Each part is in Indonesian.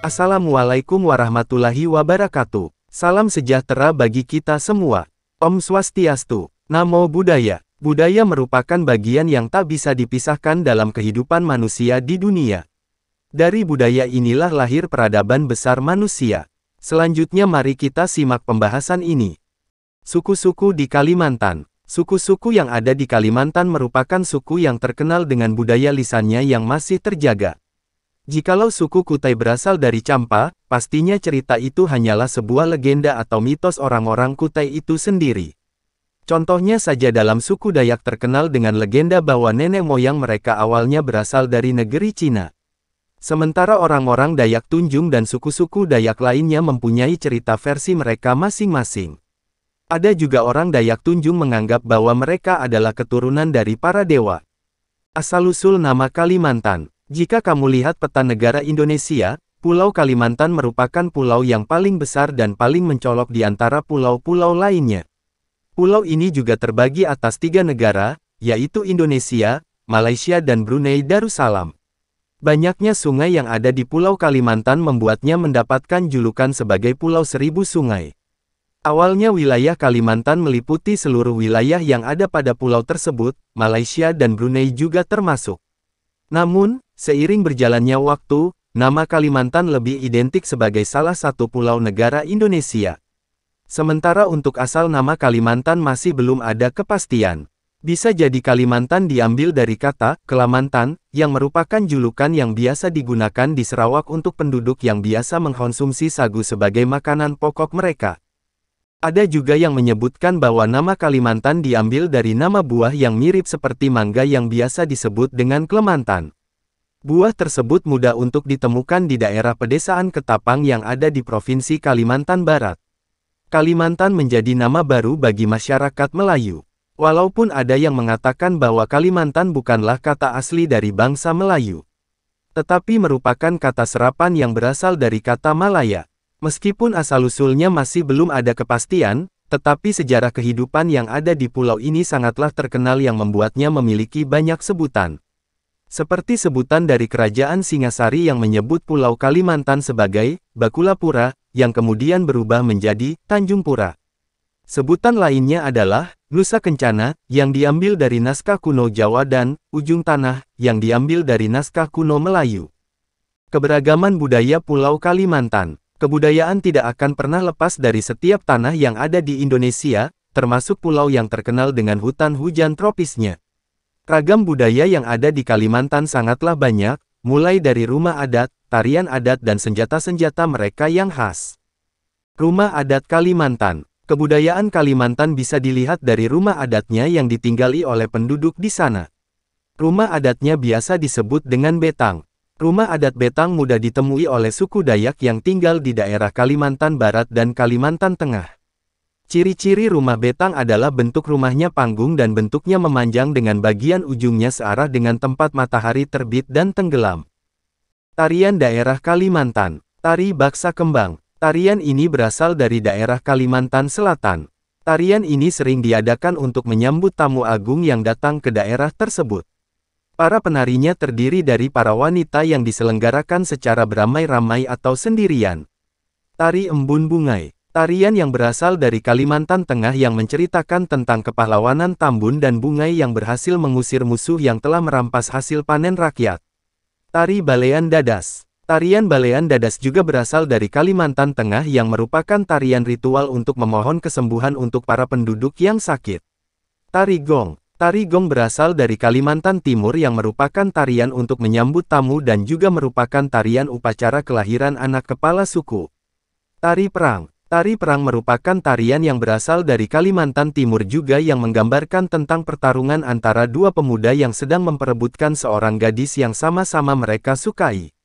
Assalamualaikum warahmatullahi wabarakatuh. Salam sejahtera bagi kita semua. Om Swastiastu. Namo Buddhaya. Budaya merupakan bagian yang tak bisa dipisahkan dalam kehidupan manusia di dunia. Dari budaya inilah lahir peradaban besar manusia. Selanjutnya mari kita simak pembahasan ini. Suku-suku di Kalimantan Suku-suku yang ada di Kalimantan merupakan suku yang terkenal dengan budaya lisannya yang masih terjaga. Jikalau suku Kutai berasal dari Campa, pastinya cerita itu hanyalah sebuah legenda atau mitos orang-orang Kutai itu sendiri. Contohnya saja dalam suku Dayak terkenal dengan legenda bahwa nenek moyang mereka awalnya berasal dari negeri Cina. Sementara orang-orang Dayak Tunjung dan suku-suku Dayak lainnya mempunyai cerita versi mereka masing-masing. Ada juga orang Dayak Tunjung menganggap bahwa mereka adalah keturunan dari para dewa. Asal-usul nama Kalimantan. Jika kamu lihat peta negara Indonesia, Pulau Kalimantan merupakan pulau yang paling besar dan paling mencolok di antara pulau-pulau lainnya. Pulau ini juga terbagi atas tiga negara, yaitu Indonesia, Malaysia dan Brunei Darussalam. Banyaknya sungai yang ada di Pulau Kalimantan membuatnya mendapatkan julukan sebagai Pulau Seribu Sungai. Awalnya wilayah Kalimantan meliputi seluruh wilayah yang ada pada pulau tersebut, Malaysia dan Brunei juga termasuk. Namun, seiring berjalannya waktu, nama Kalimantan lebih identik sebagai salah satu pulau negara Indonesia. Sementara untuk asal nama Kalimantan masih belum ada kepastian. Bisa jadi Kalimantan diambil dari kata Kelamantan, yang merupakan julukan yang biasa digunakan di Sarawak untuk penduduk yang biasa mengkonsumsi sagu sebagai makanan pokok mereka. Ada juga yang menyebutkan bahwa nama Kalimantan diambil dari nama buah yang mirip seperti mangga yang biasa disebut dengan Klemantan. Buah tersebut mudah untuk ditemukan di daerah pedesaan Ketapang yang ada di Provinsi Kalimantan Barat. Kalimantan menjadi nama baru bagi masyarakat Melayu. Walaupun ada yang mengatakan bahwa Kalimantan bukanlah kata asli dari bangsa Melayu. Tetapi merupakan kata serapan yang berasal dari kata Malaya, Meskipun asal-usulnya masih belum ada kepastian, tetapi sejarah kehidupan yang ada di pulau ini sangatlah terkenal yang membuatnya memiliki banyak sebutan. Seperti sebutan dari kerajaan Singasari yang menyebut Pulau Kalimantan sebagai Bakulapura, yang kemudian berubah menjadi Tanjung Pura. Sebutan lainnya adalah Nusa Kencana, yang diambil dari naskah kuno Jawa dan Ujung Tanah, yang diambil dari naskah kuno Melayu. Keberagaman budaya Pulau Kalimantan Kebudayaan tidak akan pernah lepas dari setiap tanah yang ada di Indonesia, termasuk pulau yang terkenal dengan hutan hujan tropisnya. Ragam budaya yang ada di Kalimantan sangatlah banyak, mulai dari rumah adat, tarian adat dan senjata-senjata mereka yang khas. Rumah adat Kalimantan Kebudayaan Kalimantan bisa dilihat dari rumah adatnya yang ditinggali oleh penduduk di sana. Rumah adatnya biasa disebut dengan betang. Rumah adat Betang mudah ditemui oleh suku Dayak yang tinggal di daerah Kalimantan Barat dan Kalimantan Tengah. Ciri-ciri rumah Betang adalah bentuk rumahnya panggung dan bentuknya memanjang dengan bagian ujungnya searah dengan tempat matahari terbit dan tenggelam. Tarian daerah Kalimantan, Tari Baksa Kembang. Tarian ini berasal dari daerah Kalimantan Selatan. Tarian ini sering diadakan untuk menyambut tamu agung yang datang ke daerah tersebut. Para penarinya terdiri dari para wanita yang diselenggarakan secara beramai-ramai atau sendirian. Tari Embun Bungai Tarian yang berasal dari Kalimantan Tengah yang menceritakan tentang kepahlawanan Tambun dan Bungai yang berhasil mengusir musuh yang telah merampas hasil panen rakyat. Tari Balean Dadas Tarian Balean Dadas juga berasal dari Kalimantan Tengah yang merupakan tarian ritual untuk memohon kesembuhan untuk para penduduk yang sakit. Tari Gong Tari gong berasal dari Kalimantan Timur yang merupakan tarian untuk menyambut tamu dan juga merupakan tarian upacara kelahiran anak kepala suku. Tari perang Tari perang merupakan tarian yang berasal dari Kalimantan Timur juga yang menggambarkan tentang pertarungan antara dua pemuda yang sedang memperebutkan seorang gadis yang sama-sama mereka sukai.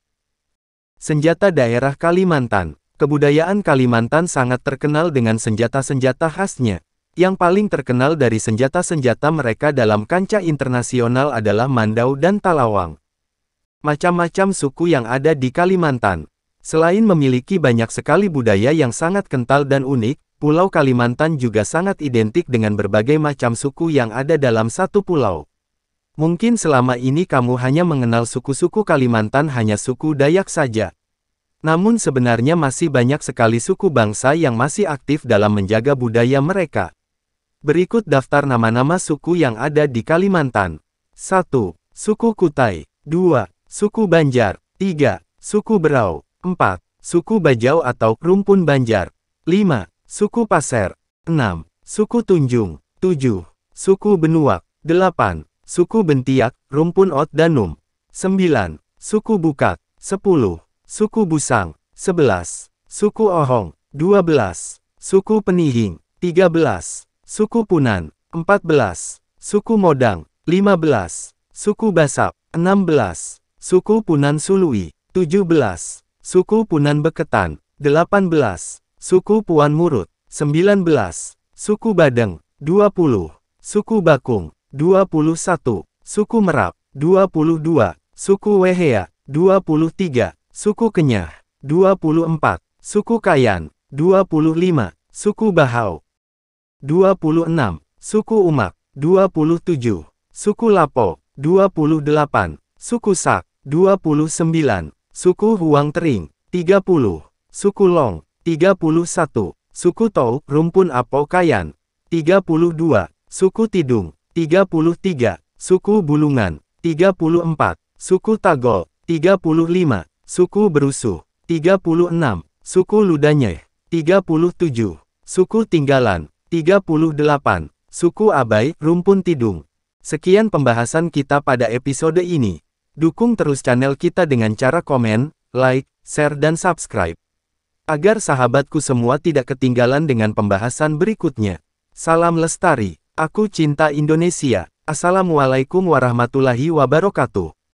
Senjata daerah Kalimantan Kebudayaan Kalimantan sangat terkenal dengan senjata-senjata khasnya. Yang paling terkenal dari senjata-senjata mereka dalam kancah internasional adalah Mandau dan Talawang. Macam-macam suku yang ada di Kalimantan. Selain memiliki banyak sekali budaya yang sangat kental dan unik, Pulau Kalimantan juga sangat identik dengan berbagai macam suku yang ada dalam satu pulau. Mungkin selama ini kamu hanya mengenal suku-suku Kalimantan hanya suku Dayak saja. Namun sebenarnya masih banyak sekali suku bangsa yang masih aktif dalam menjaga budaya mereka. Berikut daftar nama-nama suku yang ada di Kalimantan. 1. Suku Kutai. 2. Suku Banjar. 3. Suku Berau. 4. Suku Bajau atau Rumpun Banjar. 5. Suku Pasir. 6. Suku Tunjung. 7. Suku Benuak. 8. Suku Bentiak, Rumpun Ot Danum. 9. Suku Bukak. 10. Suku Busang. 11. Suku Ohong. 12. Suku Penihing. 13. Suku Punan, 14. Suku Modang, 15. Suku Basap, 16. Suku Punan Sului, 17. Suku Punan Beketan, 18. Suku Puan Murut, 19. Suku Badeng, 20. Suku Bakung, 21. Suku Merap, 22. Suku Wehea, 23. Suku Kenyah, 24. Suku Kayan, 25. Suku Bahau, 26. Suku Umak, 27. Suku Lapo, 28. Suku Sak, 29. Suku Huang Tering, 30. Suku Long, 31. Suku Tau, Rumpun Apo Kayan, 32. Suku Tidung, 33. Suku Bulungan, 34. Suku Tagol, 35. Suku Berusuh, 36. Suku Ludanyeh, 37. Suku Tinggalan, 38. Suku Abai, Rumpun Tidung. Sekian pembahasan kita pada episode ini. Dukung terus channel kita dengan cara komen, like, share dan subscribe. Agar sahabatku semua tidak ketinggalan dengan pembahasan berikutnya. Salam Lestari, aku cinta Indonesia. Assalamualaikum warahmatullahi wabarakatuh.